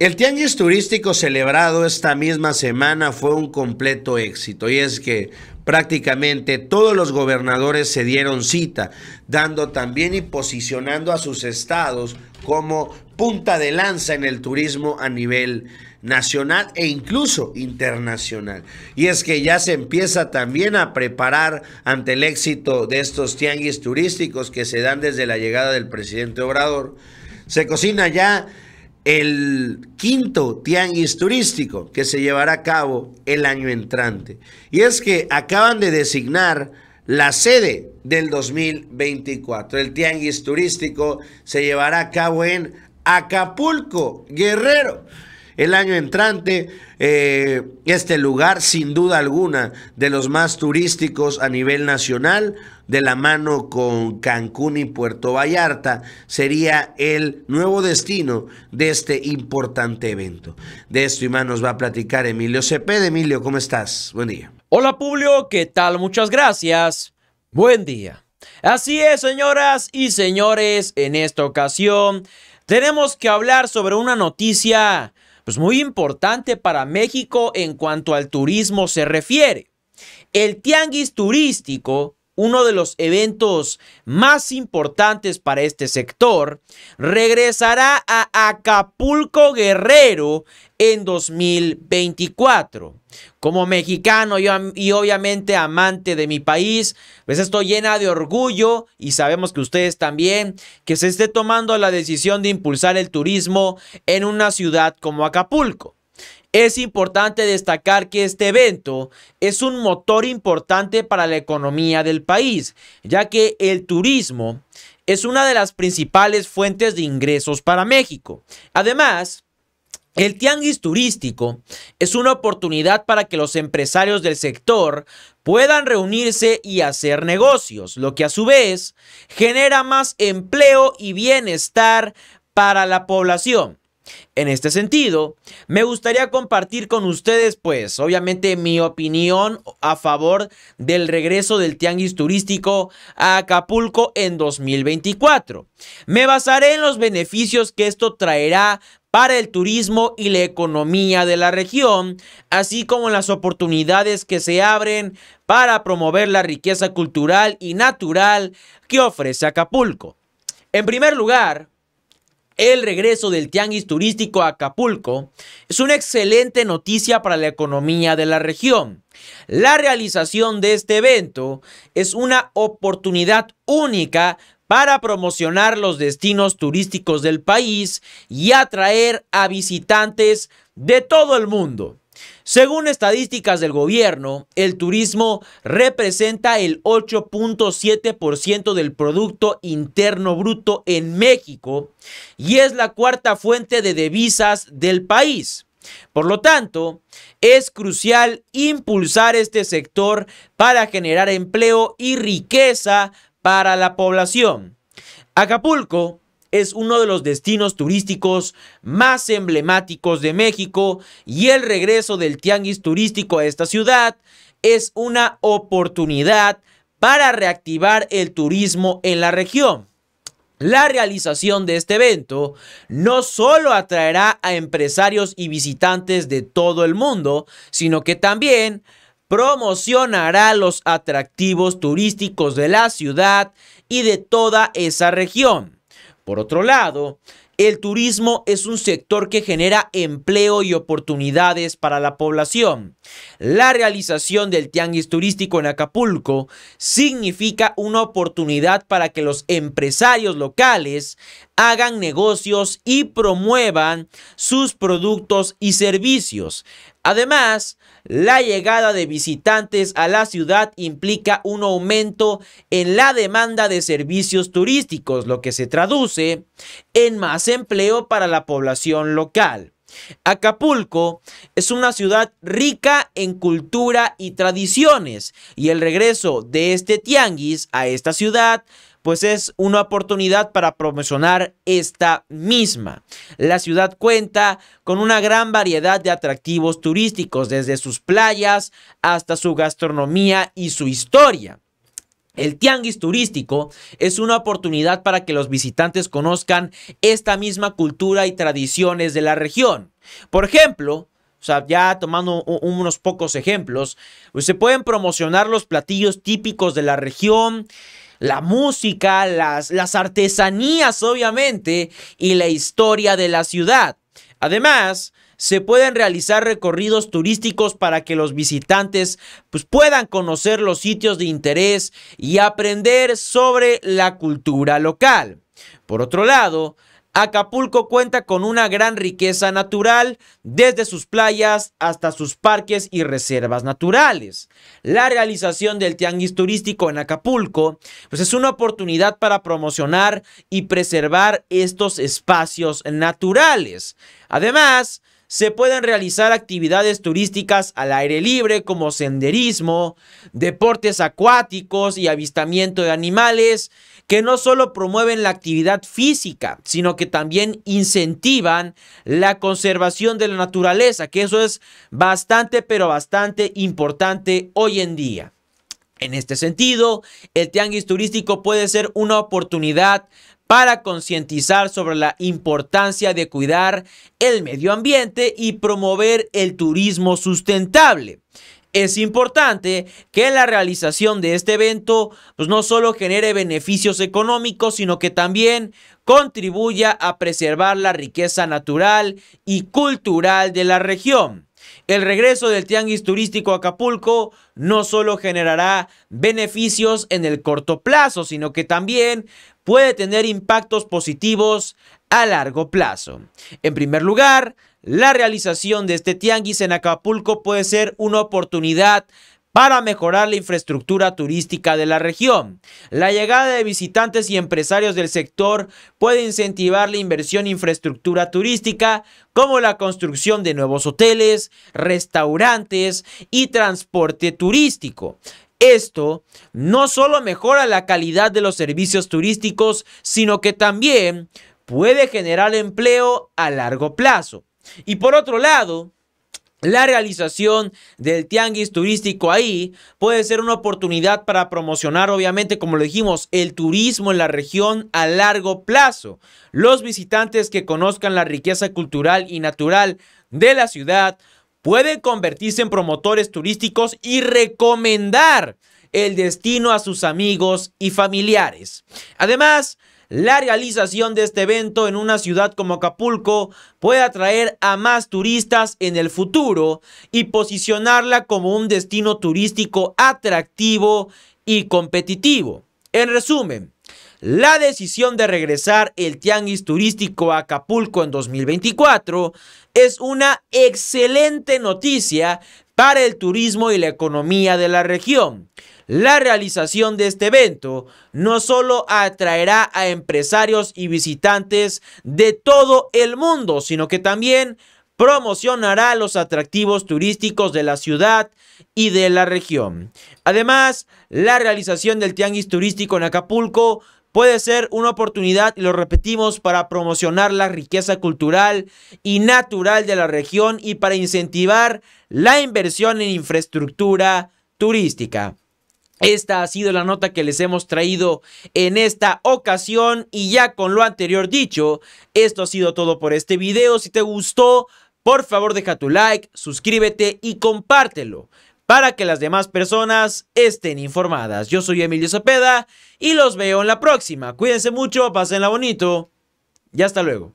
El tianguis turístico celebrado esta misma semana fue un completo éxito y es que prácticamente todos los gobernadores se dieron cita, dando también y posicionando a sus estados como punta de lanza en el turismo a nivel nacional e incluso internacional. Y es que ya se empieza también a preparar ante el éxito de estos tianguis turísticos que se dan desde la llegada del presidente Obrador. Se cocina ya el quinto tianguis turístico que se llevará a cabo el año entrante. Y es que acaban de designar la sede del 2024. El tianguis turístico se llevará a cabo en Acapulco, Guerrero el año entrante. Eh, este lugar, sin duda alguna, de los más turísticos a nivel nacional, de la mano con Cancún y Puerto Vallarta, sería el nuevo destino de este importante evento. De esto y más nos va a platicar Emilio Cepeda. Emilio, ¿cómo estás? Buen día. Hola Publio, ¿qué tal? Muchas gracias. Buen día. Así es, señoras y señores, en esta ocasión tenemos que hablar sobre una noticia pues, muy importante para México en cuanto al turismo se refiere. El tianguis turístico uno de los eventos más importantes para este sector, regresará a Acapulco Guerrero en 2024. Como mexicano y obviamente amante de mi país, pues estoy llena de orgullo y sabemos que ustedes también, que se esté tomando la decisión de impulsar el turismo en una ciudad como Acapulco. Es importante destacar que este evento es un motor importante para la economía del país, ya que el turismo es una de las principales fuentes de ingresos para México. Además, el tianguis turístico es una oportunidad para que los empresarios del sector puedan reunirse y hacer negocios, lo que a su vez genera más empleo y bienestar para la población. En este sentido, me gustaría compartir con ustedes, pues, obviamente mi opinión a favor del regreso del tianguis turístico a Acapulco en 2024. Me basaré en los beneficios que esto traerá para el turismo y la economía de la región, así como en las oportunidades que se abren para promover la riqueza cultural y natural que ofrece Acapulco. En primer lugar, el regreso del tianguis turístico a Acapulco es una excelente noticia para la economía de la región. La realización de este evento es una oportunidad única para promocionar los destinos turísticos del país y atraer a visitantes de todo el mundo. Según estadísticas del gobierno, el turismo representa el 8.7% del Producto Interno Bruto en México y es la cuarta fuente de divisas del país. Por lo tanto, es crucial impulsar este sector para generar empleo y riqueza para la población. Acapulco es uno de los destinos turísticos más emblemáticos de México y el regreso del tianguis turístico a esta ciudad es una oportunidad para reactivar el turismo en la región. La realización de este evento no solo atraerá a empresarios y visitantes de todo el mundo, sino que también promocionará los atractivos turísticos de la ciudad y de toda esa región. Por otro lado, el turismo es un sector que genera empleo y oportunidades para la población. La realización del tianguis turístico en Acapulco significa una oportunidad para que los empresarios locales hagan negocios y promuevan sus productos y servicios. Además, la llegada de visitantes a la ciudad implica un aumento en la demanda de servicios turísticos, lo que se traduce en más empleo para la población local. Acapulco es una ciudad rica en cultura y tradiciones y el regreso de este tianguis a esta ciudad pues es una oportunidad para promocionar esta misma. La ciudad cuenta con una gran variedad de atractivos turísticos, desde sus playas hasta su gastronomía y su historia. El tianguis turístico es una oportunidad para que los visitantes conozcan esta misma cultura y tradiciones de la región. Por ejemplo, ya tomando unos pocos ejemplos, pues se pueden promocionar los platillos típicos de la región, la música, las, las artesanías obviamente y la historia de la ciudad. Además, se pueden realizar recorridos turísticos para que los visitantes pues, puedan conocer los sitios de interés y aprender sobre la cultura local. Por otro lado, Acapulco cuenta con una gran riqueza natural, desde sus playas hasta sus parques y reservas naturales. La realización del tianguis turístico en Acapulco pues es una oportunidad para promocionar y preservar estos espacios naturales. Además, se pueden realizar actividades turísticas al aire libre como senderismo, deportes acuáticos y avistamiento de animales, que no solo promueven la actividad física, sino que también incentivan la conservación de la naturaleza, que eso es bastante, pero bastante importante hoy en día. En este sentido, el tianguis turístico puede ser una oportunidad para concientizar sobre la importancia de cuidar el medio ambiente y promover el turismo sustentable. Es importante que la realización de este evento pues, no solo genere beneficios económicos, sino que también contribuya a preservar la riqueza natural y cultural de la región. El regreso del tianguis turístico a Acapulco no solo generará beneficios en el corto plazo, sino que también puede tener impactos positivos a largo plazo. En primer lugar, la realización de este tianguis en Acapulco puede ser una oportunidad para mejorar la infraestructura turística de la región. La llegada de visitantes y empresarios del sector puede incentivar la inversión en infraestructura turística, como la construcción de nuevos hoteles, restaurantes y transporte turístico. Esto no solo mejora la calidad de los servicios turísticos, sino que también puede generar empleo a largo plazo. Y por otro lado, la realización del tianguis turístico ahí puede ser una oportunidad para promocionar, obviamente, como lo dijimos, el turismo en la región a largo plazo. Los visitantes que conozcan la riqueza cultural y natural de la ciudad pueden convertirse en promotores turísticos y recomendar el destino a sus amigos y familiares. Además, la realización de este evento en una ciudad como Acapulco puede atraer a más turistas en el futuro y posicionarla como un destino turístico atractivo y competitivo. En resumen, la decisión de regresar el Tianguis Turístico a Acapulco en 2024 es una excelente noticia para el turismo y la economía de la región, la realización de este evento no solo atraerá a empresarios y visitantes de todo el mundo, sino que también promocionará los atractivos turísticos de la ciudad y de la región. Además, la realización del tianguis turístico en Acapulco puede ser una oportunidad, y lo repetimos, para promocionar la riqueza cultural y natural de la región y para incentivar la inversión en infraestructura turística. Esta ha sido la nota que les hemos traído en esta ocasión y ya con lo anterior dicho, esto ha sido todo por este video. Si te gustó, por favor deja tu like, suscríbete y compártelo para que las demás personas estén informadas. Yo soy Emilio Zapeda y los veo en la próxima. Cuídense mucho, pásenla bonito y hasta luego.